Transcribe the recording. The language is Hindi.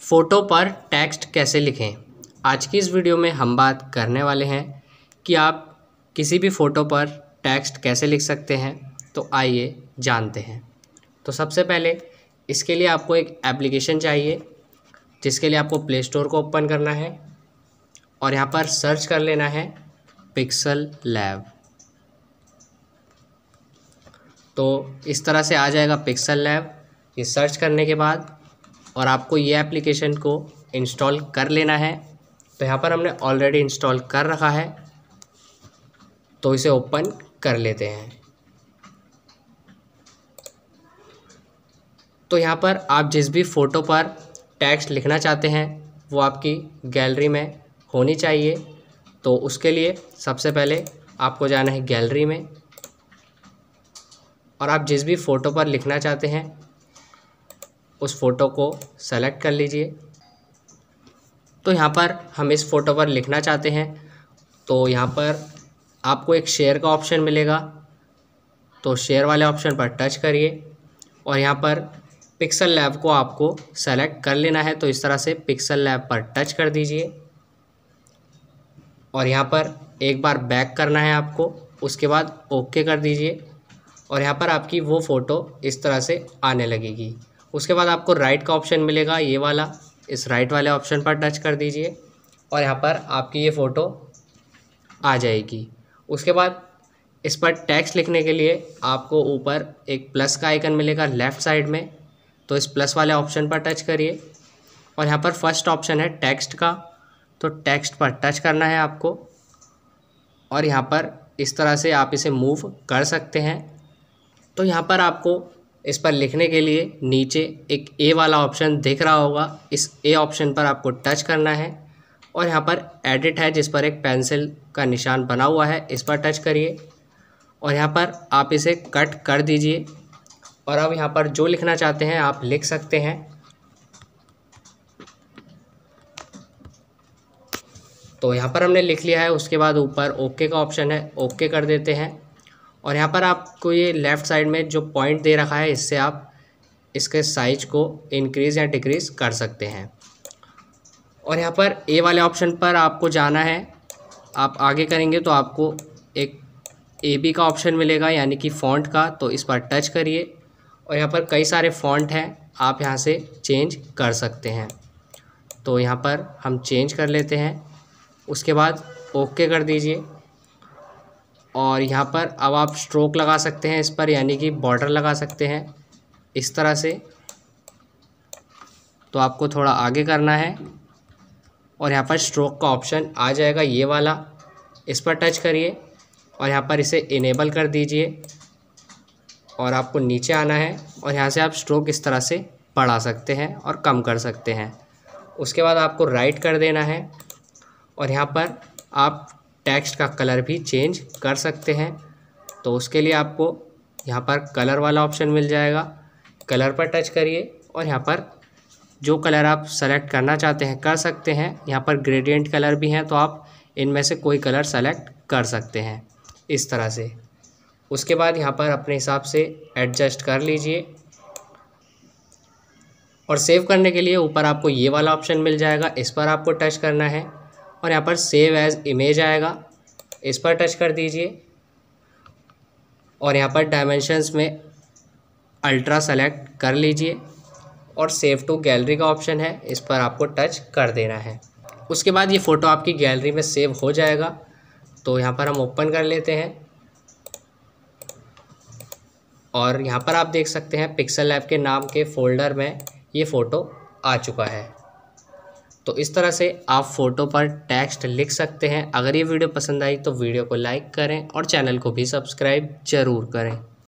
फ़ोटो पर टेक्स्ट कैसे लिखें आज की इस वीडियो में हम बात करने वाले हैं कि आप किसी भी फ़ोटो पर टेक्स्ट कैसे लिख सकते हैं तो आइए जानते हैं तो सबसे पहले इसके लिए आपको एक एप्लीकेशन चाहिए जिसके लिए आपको प्ले स्टोर को ओपन करना है और यहाँ पर सर्च कर लेना है पिक्सल लैब तो इस तरह से आ जाएगा पिक्सल लैब ये सर्च करने के बाद और आपको ये एप्लीकेशन को इंस्टॉल कर लेना है तो यहाँ पर हमने ऑलरेडी इंस्टॉल कर रखा है तो इसे ओपन कर लेते हैं तो यहाँ पर आप जिस भी फ़ोटो पर टैक्स्ट लिखना चाहते हैं वो आपकी गैलरी में होनी चाहिए तो उसके लिए सबसे पहले आपको जाना है गैलरी में और आप जिस भी फ़ोटो पर लिखना चाहते हैं उस फ़ोटो को सेलेक्ट कर लीजिए तो यहाँ पर हम इस फ़ोटो पर लिखना चाहते हैं तो यहाँ पर आपको एक शेयर का ऑप्शन मिलेगा तो शेयर वाले ऑप्शन पर टच करिए और यहाँ पर पिक्सल लैब को आपको सेलेक्ट कर लेना है तो इस तरह से पिक्सल लैब पर टच कर दीजिए और यहाँ पर एक बार बैक करना है आपको उसके बाद ओके कर दीजिए और यहाँ पर आपकी वो फ़ोटो इस तरह से आने लगेगी उसके बाद आपको राइट का ऑप्शन मिलेगा ये वाला इस राइट वाले ऑप्शन पर टच कर दीजिए और यहाँ पर आपकी ये फ़ोटो आ जाएगी उसके बाद इस पर टैक्स लिखने के लिए आपको ऊपर एक प्लस का आइकन मिलेगा लेफ़्ट साइड में तो इस प्लस वाले ऑप्शन पर टच करिए और यहाँ पर फर्स्ट ऑप्शन है टेक्स्ट का तो टेक्स्ट पर टच करना है आपको और यहाँ पर इस तरह से आप इसे मूव कर सकते हैं तो यहाँ पर आपको इस पर लिखने के लिए नीचे एक ए वाला ऑप्शन दिख रहा होगा इस ए ऑप्शन पर आपको टच करना है और यहाँ पर एडिट है जिस पर एक पेंसिल का निशान बना हुआ है इस पर टच करिए और यहाँ पर आप इसे कट कर दीजिए और अब यहाँ पर जो लिखना चाहते हैं आप लिख सकते हैं तो यहाँ पर हमने लिख लिया है उसके बाद ऊपर ओके का ऑप्शन है ओके कर देते हैं और यहाँ पर आपको ये लेफ़्ट साइड में जो पॉइंट दे रखा है इससे आप इसके साइज को इंक्रीज़ या डिक्रीज़ कर सकते हैं और यहाँ पर ए वाले ऑप्शन पर आपको जाना है आप आगे करेंगे तो आपको एक ए बी का ऑप्शन मिलेगा यानी कि फ़ॉन्ट का तो इस पर टच करिए और यहाँ पर कई सारे फ़ॉन्ट हैं आप यहाँ से चेंज कर सकते हैं तो यहाँ पर हम चेंज कर लेते हैं उसके बाद ओके कर दीजिए और यहाँ पर अब आप स्ट्रोक लगा सकते हैं इस पर यानी कि बॉर्डर लगा सकते हैं इस तरह से तो आपको थोड़ा आगे करना है और यहाँ पर स्ट्रोक का ऑप्शन आ जाएगा ये वाला इस पर टच करिए और यहाँ पर इसे इनेबल कर दीजिए और आपको नीचे आना है और यहाँ से आप स्ट्रोक इस तरह से बढ़ा सकते हैं और कम कर सकते हैं उसके बाद आपको राइट कर देना है और यहाँ पर आप टेक्स्ट का कलर भी चेंज कर सकते हैं तो उसके लिए आपको यहाँ पर कलर वाला ऑप्शन मिल जाएगा कलर पर टच करिए और यहाँ पर जो कलर आप सेलेक्ट करना चाहते हैं कर सकते हैं यहाँ पर ग्रेडियंट कलर भी हैं तो आप इनमें से कोई कलर सेलेक्ट कर सकते हैं इस तरह से उसके बाद यहाँ पर अपने हिसाब से एडजस्ट कर लीजिए और सेव करने के लिए ऊपर आपको ये वाला ऑप्शन मिल जाएगा इस पर आपको टच करना है और यहाँ पर सेव एज इमेज आएगा इस पर टच कर दीजिए और यहाँ पर डायमेंशंस में अल्ट्रा सेलेक्ट कर लीजिए और सेव टू गैलरी का ऑप्शन है इस पर आपको टच कर देना है उसके बाद ये फ़ोटो आपकी गैलरी में सेव हो जाएगा तो यहाँ पर हम ओपन कर लेते हैं और यहाँ पर आप देख सकते हैं पिक्सल लैब के नाम के फोल्डर में ये फ़ोटो आ चुका है तो इस तरह से आप फ़ोटो पर टेक्स्ट लिख सकते हैं अगर ये वीडियो पसंद आई तो वीडियो को लाइक करें और चैनल को भी सब्सक्राइब ज़रूर करें